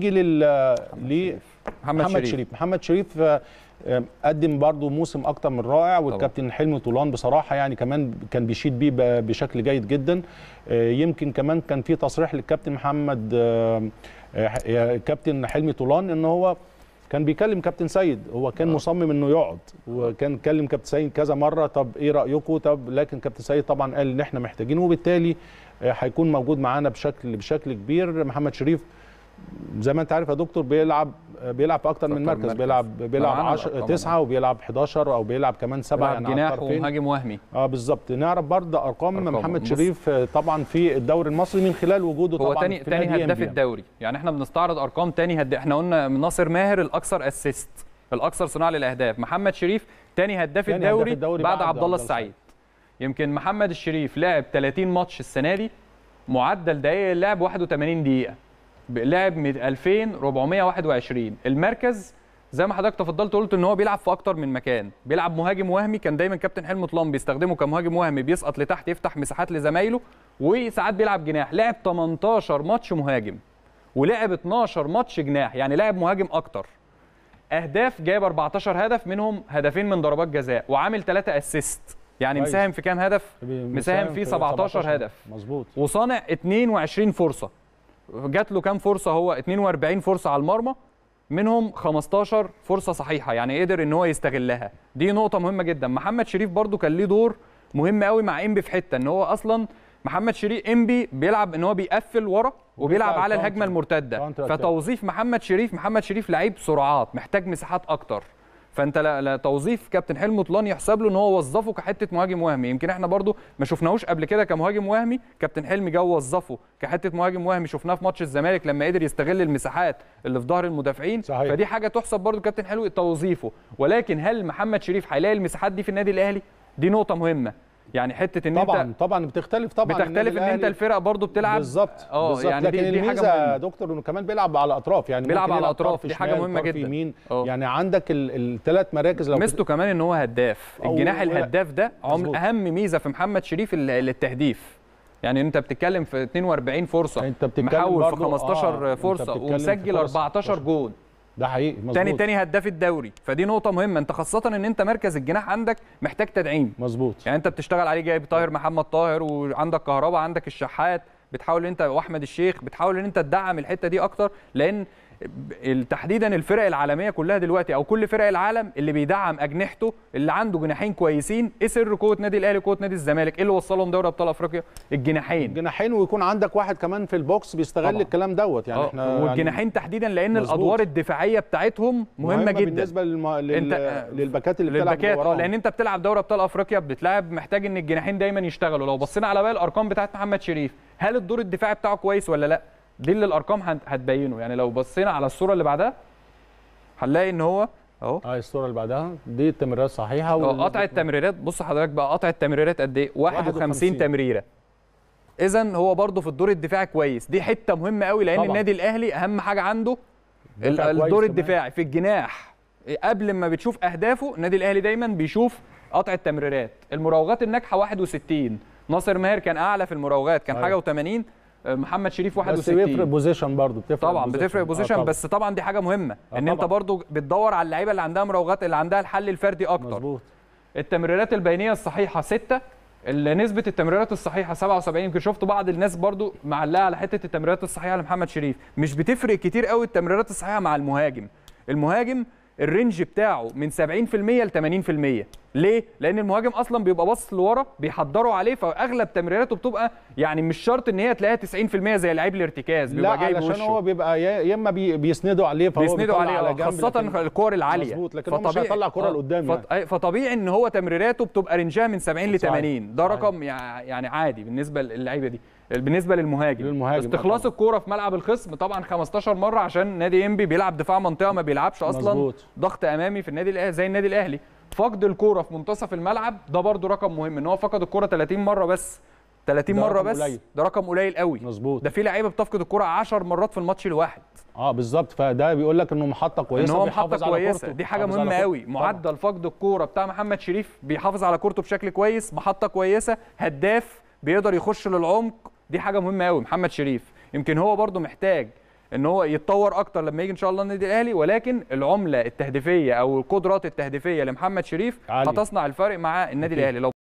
نيجي لل محمد, محمد شريف. شريف محمد شريف آه، قدم برضه موسم اكتر من رائع والكابتن حلمي طولان بصراحه يعني كمان كان بيشيد بيه بشكل جيد جدا آه، يمكن كمان كان في تصريح للكابتن محمد آه، كابتن حلمي طولان ان هو كان بيكلم كابتن سيد هو كان آه. مصمم انه يقعد وكان كلم كابتن سيد كذا مره طب ايه رايكم طب لكن كابتن سيد طبعا قال ان احنا محتاجين وبالتالي هيكون موجود معانا بشكل بشكل كبير محمد شريف زي ما انت عارف يا دكتور بيلعب بيلعب في اكتر من مركز, مركز. بيلعب بيلعب 10 9 وبيلعب 11 او بيلعب كمان 7 يعني جناح ومهاجم وهمي اه بالظبط نعرف برضه ارقام, أرقام محمد شريف آه، طبعا في الدوري المصري من خلال وجوده هو طبعا تاني في تاني هداف الدوري يعني احنا بنستعرض ارقام تاني هد... احنا قلنا ناصر ماهر الاكثر اسيست الاكثر صناعه للاهداف محمد شريف تاني هداف الدوري, الدوري بعد, بعد عبد الله السعيد يمكن محمد الشريف لعب 30 ماتش السنه دي معدل دقائق اللعب 81 دقيقه لاعب 2421 المركز زي ما حضرتك تفضلت قلت ان هو بيلعب في اكتر من مكان بيلعب مهاجم وهمي كان دايما كابتن حلمي طلام بيستخدمه كمهاجم وهمي بيسقط لتحت يفتح مساحات لزمايله وساعات بيلعب جناح لعب 18 ماتش مهاجم ولعب 12 ماتش جناح يعني لعب مهاجم اكتر اهداف جايب 14 هدف منهم هدفين من ضربات جزاء وعامل 3 اسيست يعني مساهم في كام هدف مساهم في 17 هدف مظبوط وصانع 22 فرصه جات له كام فرصه هو 42 فرصه على المرمى منهم 15 فرصه صحيحه يعني قدر ان هو يستغلها دي نقطه مهمه جدا محمد شريف برده كان ليه دور مهم قوي مع انبي في حته ان هو اصلا محمد شريف انبي بيلعب ان هو بيقفل ورا وبيلعب على الهجمه المرتده فتوظيف محمد شريف محمد شريف لعيب سرعات محتاج مساحات اكتر فانت لا, لا توظيف كابتن حلمي مطلان يحسب له ان هو وظفه كحته مهاجم وهمي يمكن احنا برضو ما شفناهوش قبل كده كمهاجم وهمي كابتن حلمي جه وظفه كحته مهاجم وهمي شفناه في ماتش الزمالك لما قدر يستغل المساحات اللي في ظهر المدافعين صحيح. فدي حاجه تحسب برضو كابتن حلمي توظيفه ولكن هل محمد شريف هيلاقي المساحات دي في النادي الاهلي دي نقطه مهمه يعني حته ان طبعا انت طبعا بتختلف طبعا بتختلف ان, إن انت الفرق برضو بتلعب بالظبط اه يعني لكن دي, دي حاجه يا دكتور انه كمان بيلعب على الاطراف يعني بيلعب على الاطراف دي حاجه مهمه جدا يمين آه. يعني عندك الثلاث مراكز لو ميزته كمان ان هو هداف الجناح الهداف ده عمر اهم ميزه في محمد شريف للتهديف يعني انت بتتكلم في 42 فرصه انت بتتكلم محول في 15 آه فرصه ومسجل 14 جون ده حقيقي مظبوط تاني تاني هداف الدوري فدي نقطه مهمه انت خاصه ان انت مركز الجناح عندك محتاج تدعيم مظبوط يعني انت بتشتغل عليه جايب طاهر محمد طاهر وعندك كهربا عندك الشحات بتحاول ان انت واحمد الشيخ بتحاول ان انت تدعم الحته دي اكتر لان تحديدا الفرق العالميه كلها دلوقتي او كل فرق العالم اللي بيدعم اجنحته اللي عنده جناحين كويسين ايه سر قوه نادي الاهلي وقوه نادي الزمالك ايه اللي وصلهم دوري ابطال افريقيا الجناحين الجناحين ويكون عندك واحد كمان في البوكس بيستغل طبعا. الكلام دوت يعني أوه. احنا والجناحين يعني تحديدا لان مزبوط. الادوار الدفاعيه بتاعتهم مهمه, مهمة جدا بالنسبه للم... لل... انت... للباكات اللي بتلعب للباكات اه لان انت بتلعب دوري ابطال افريقيا بتلعب محتاج ان الجناحين دايما يشتغلوا لو بصينا على باقي الارقام بتاعت محمد شريف هل الدور الدفاعي بتاعه كويس ولا لا دي اللي الارقام هتبينه يعني لو بصينا على الصوره اللي بعدها هنلاقي ان هو اهو اه الصوره اللي بعدها دي التمريرات صحيحه اه قطع التمريرات بص حضرتك بقى قطع التمريرات قد ايه 51 تمريره اذا هو برده في الدور الدفاعي كويس دي حته مهمه قوي لان طبعا. النادي الاهلي اهم حاجه عنده الدور الدفاعي في الجناح إيه، قبل ما بتشوف اهدافه النادي الاهلي دايما بيشوف قطع التمريرات المراوغات الناجحه 61 ناصر ماهر كان اعلى في المراوغات كان أيوة. حاجه و80 آه، محمد شريف 61 بس بيفرق بوزيشن برضه بتفرق طبعا بتفرق بوزيشن آه بس طبعا دي حاجه مهمه آه ان انت برضه بتدور على اللعيبه اللي عندها مراوغات اللي عندها الحل الفردي اكتر مظبوط التمريرات البينيه الصحيحه 6 نسبه التمريرات الصحيحه 77 يمكن شفت بعض الناس برضو معلقه على حته التمريرات الصحيحه لمحمد شريف مش بتفرق كتير قوي التمريرات الصحيحه مع المهاجم المهاجم الرينج بتاعه من 70% ل 80% ليه؟ لأن المهاجم أصلا بيبقى باصص لورا بيحضروا عليه فأغلب تمريراته بتبقى يعني مش شرط إن هي تلاقيها 90% زي لعيب الارتكاز بيبقى لا جاي علشان بوشه. هو بيبقى يا إما بيسندوا عليه فهو بيسندوا عليه على آه، جنب خاصة لكن... الكور العالية مظبوط لكن فطبيعي... هو مش هيطلع كرة آه، لقدام فط... يعني. آه، فطبيعي إن هو تمريراته بتبقى رينجها من 70 ل 80 ده رقم يعني عادي بالنسبة للعيبة دي بالنسبه للمهاجم, للمهاجم استخلاص الكوره في ملعب الخصم طبعا 15 مره عشان نادي انبي بيلعب دفاع منطقه ما بيلعبش اصلا ضغط امامي في النادي الاهلي زي النادي الاهلي فقد الكوره في منتصف الملعب ده برضو رقم مهم ان هو فقد الكوره 30 مره بس 30 مره بس قليل. ده رقم قليل قوي مظبوط ده في لعيبه بتفقد الكوره 10 مرات في الماتش الواحد اه بالظبط فده بيقول لك انه محطه كويسه ان هو محطه كويسه دي حاجه مهمه قوي معدل فقد الكوره بتاع محمد شريف بيحافظ على كورته بشكل كويس محطه كويسه هداف بيقدر يخش للعمق دي حاجه مهمه قوي محمد شريف يمكن هو برضو محتاج ان هو يتطور اكتر لما يجي ان شاء الله النادي الاهلي ولكن العمله التهديفيه او القدرات التهديفيه لمحمد شريف هتصنع الفرق مع النادي الاهلي